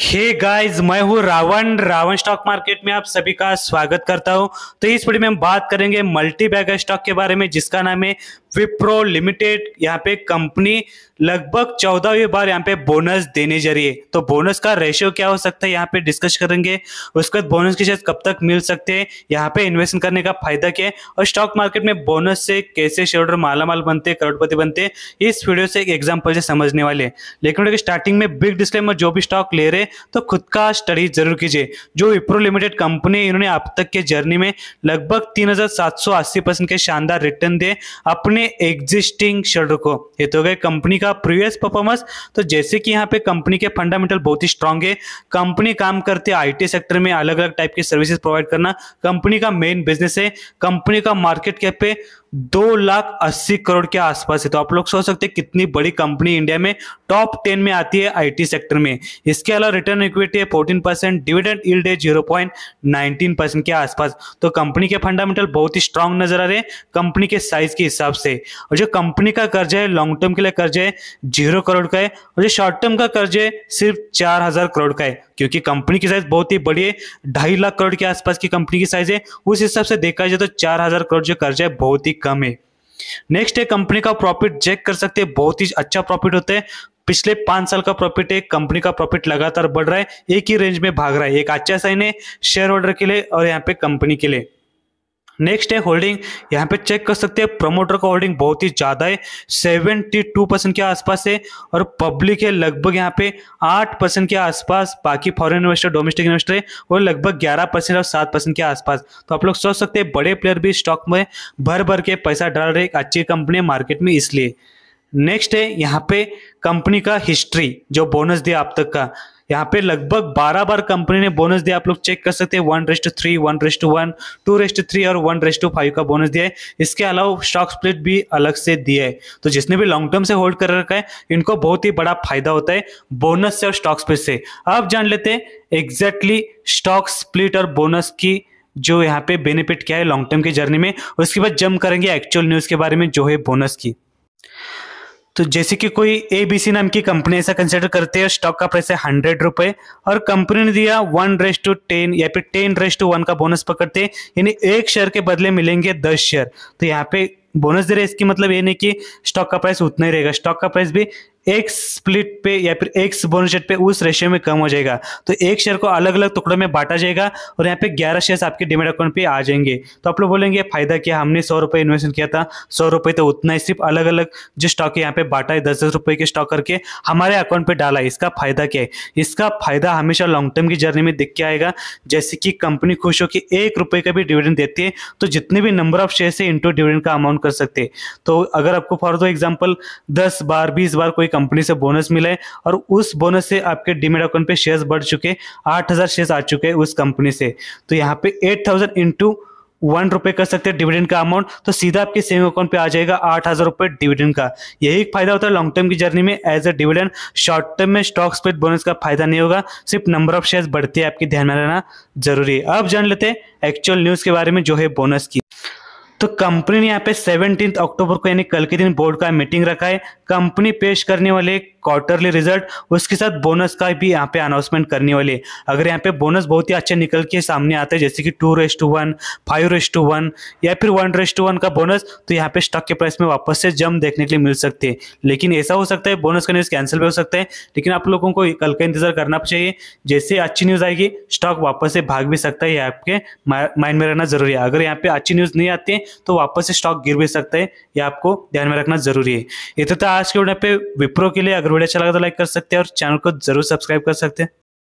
hey guys मैं हूँ Ravan Ravan stock market में आप सभी का स्वागत करता हूँ तो इस वीडियो में हम बात करेंगे मल्टी बैगर स्टॉक के बारे में जिसका नाम है विप्रो लिमिटेड यहाँ पे कंपनी लगभग चौदहवीं बार यहाँ पे बोनस देने जा रही है तो बोनस का रेशियो क्या हो सकता है यहाँ पे डिस्कस करेंगे उसके बाद बोनस के शेयर कब तक मिल सकते हैं यहाँ पे इन्वेस्ट करने का फायदा क्या है और स्टॉक मार्केट में बोनस से कैसे शेयर माला माल बनते करोड़पति बनते हैं इस वीडियो से एक एग्जाम्पल से समझने वाले लेकिन स्टार्टिंग में बिग में जो भी स्टॉक ले रहे तो खुद का स्टडी जरूर कीजिए जो विप्रो लिमिटेड कंपनी इन्होंने अब तक के जर्नी में लगभग तीन के शानदार रिटर्न दिए अपने में एग्जिस्टिंग शेयर को ये तो गए कंपनी का प्रीवियस परफॉर्मेंस तो जैसे कि यहाँ पे कंपनी के फंडामेंटल बहुत ही स्ट्रांग है कंपनी काम करते आईटी सेक्टर में अलग अलग टाइप की सर्विसेज प्रोवाइड करना कंपनी का मेन बिजनेस है कंपनी का मार्केट कैप है दो लाख अस्सी करोड़ के आसपास है तो आप लोग सोच सकते हैं कितनी बड़ी कंपनी इंडिया में टॉप टेन में आती है आईटी सेक्टर में इसके अलावा रिटर्न इक्विटी है फोर्टीन परसेंट डिविडेंड इल्ड है जीरो पॉइंट नाइनटीन परसेंट के आसपास तो कंपनी के फंडामेंटल बहुत ही स्ट्रांग नजर आ रहे हैं कंपनी के साइज के हिसाब से और जो कंपनी का कर्जा है लॉन्ग टर्म के लिए कर्ज है जीरो करोड़ का है और जो शॉर्ट टर्म का कर्ज है सिर्फ चार हजार करोड़ का है क्योंकि कंपनी की साइज बहुत ही बड़ी है ढाई लाख करोड़ के आसपास की कंपनी की साइज है उस हिसाब से देखा जाए तो चार हजार करोड़ जो कर्जा है बहुत ही कम है नेक्स्ट है कंपनी का प्रॉफिट चेक कर सकते हैं बहुत ही अच्छा प्रॉफिट होता है पिछले पांच साल का प्रॉफिट है कंपनी का प्रॉफिट लगातार बढ़ रहा है एक ही रेंज में भाग रहा है एक अच्छा साइन है शेयर होल्डर के लिए और यहाँ पे कंपनी के लिए नेक्स्ट है होल्डिंग यहाँ पे चेक कर सकते हैं प्रमोटर का होल्डिंग बहुत ही ज्यादा है सेवेंटी टू परसेंट के आसपास है और पब्लिक है लगभग यहाँ पे आठ परसेंट के आसपास बाकी फॉरेन इन्वेस्टर डोमेस्टिक इन्वेस्टर है वो लगभग ग्यारह परसेंट और सात परसेंट के आसपास तो आप लोग सोच सकते हैं बड़े प्लेयर भी स्टॉक में भर भर के पैसा डाल रहे एक अच्छी कंपनी मार्केट में इसलिए नेक्स्ट है यहाँ पे कंपनी का हिस्ट्री जो बोनस दिया आप तक का यहाँ पे लगभग 12 बार कंपनी ने बोनस दिया आप लोग चेक कर सकते हैं one rest three one rest one two rest three और वन रेस्ट फाइव का बोनस दिया है इसके अलावा स्टॉक स्प्लिट भी अलग से दिया है तो जिसने भी लॉन्ग टर्म से होल्ड कर रखा है इनको बहुत ही बड़ा फायदा होता है बोनस से और स्टॉक स्प्लिट से अब जान लेते हैं एग्जैक्टली स्टॉक स्प्लिट और बोनस की जो यहाँ पे बेनिफिट क्या है लॉन्ग टर्म की जर्नी में उसके बाद जम करेंगे एक्चुअल न्यूज के बारे में जो है बोनस की तो जैसे कि कोई ए बी सी नाम की कंपनी ऐसा कंसिडर करते हैं स्टॉक का प्राइस है हंड्रेड रुपए और कंपनी ने दिया वन रेस टू टेन या फिर टेन रेस टू वन का बोनस पकड़ते हैं यानी एक शेयर के बदले मिलेंगे दस शेयर तो यहाँ पे बोनस दे रहे इसकी मतलब ये नहीं कि स्टॉक का प्राइस उतना ही रहेगा स्टॉक का प्राइस भी एक स्प्लिट पे या फिर एक सुबोनिशेट पे उस रेशियो में कम हो जाएगा तो एक शेयर को अलग अलग टुकड़ों में बांटा जाएगा और यहाँ पे ग्यारह शेयर आपके डिमेट अकाउंट पे आ जाएंगे तो आप लोग बोलेंगे फायदा क्या हमने सौ रुपये इन्वेस्टमेंट किया था सौ रुपये तो उतना ही सिर्फ अलग अलग जो स्टॉक है यहाँ पे बांटा है दस दस रुपये के स्टॉक करके हमारे अकाउंट पे डाला इसका फायदा क्या है इसका फायदा हमेशा लॉन्ग टर्म की जर्नी में दिख के आएगा जैसे कि कंपनी खुश हो कि एक रुपये का भी डिविडेंड देती है तो जितने भी नंबर ऑफ शेयर है इंटू डिविडेंड का अमाउंट कर सकते तो अगर आपको फॉर दो एग्जाम्पल दस बार बीस बार कोई कंपनी से बोनस मिला है और उस बोनस से आपके डीमेट अकाउंट पे शेयर्स बढ़ चुके आठ हजार शेयर्स आ चुके हैं उस कंपनी से तो यहाँ पे एट थाउजेंड इंटू वन रुपये कर सकते हैं डिविडेंड का अमाउंट तो सीधा आपके सेविंग अकाउंट पे आ जाएगा आठ हज़ार रुपये डिविडेंड का यही एक फायदा होता है लॉन्ग टर्म की जर्नी में as a dividend short term में स्टॉक स्प्लिट बोनस का फायदा नहीं होगा सिर्फ नंबर ऑफ शेयर्स बढ़ते हैं आपके ध्यान में रहना जरूरी है अब जान लेते हैं एक्चुअल न्यूज़ के बारे में जो है बोनस की तो कंपनी ने यहाँ पे सेवनटीन अक्टूबर को यानी कल के दिन बोर्ड का मीटिंग रखा है कंपनी पेश करने वाले क्वार्टरली रिजल्ट उसके साथ बोनस का भी यहाँ पे अनाउंसमेंट करने वाले अगर यहाँ पे बोनस बहुत ही अच्छे निकल के सामने आते हैं जैसे कि two race to one five race to one या फिर वन रेस टू वन का बोनस तो यहाँ पे स्टॉक के प्राइस में वापस से जम देखने के लिए मिल सकते हैं लेकिन ऐसा हो सकता है बोनस का न्यूज़ कैंसिल भी हो सकता है लेकिन आप लोगों को कल का इंतजार करना चाहिए जैसे अच्छी न्यूज़ आएगी स्टॉक वापस से भाग भी सकता है आपके माइंड में रहना जरूरी है अगर यहाँ पे अच्छी न्यूज़ नहीं आती है तो वापस से स्टॉक गिर भी सकता है ये आपको ध्यान में रखना जरूरी है इतना तो आज के पे विप्रो के लिए अगर वीडियो अच्छा लगा तो लाइक कर सकते हैं और चैनल को जरूर सब्सक्राइब कर सकते हैं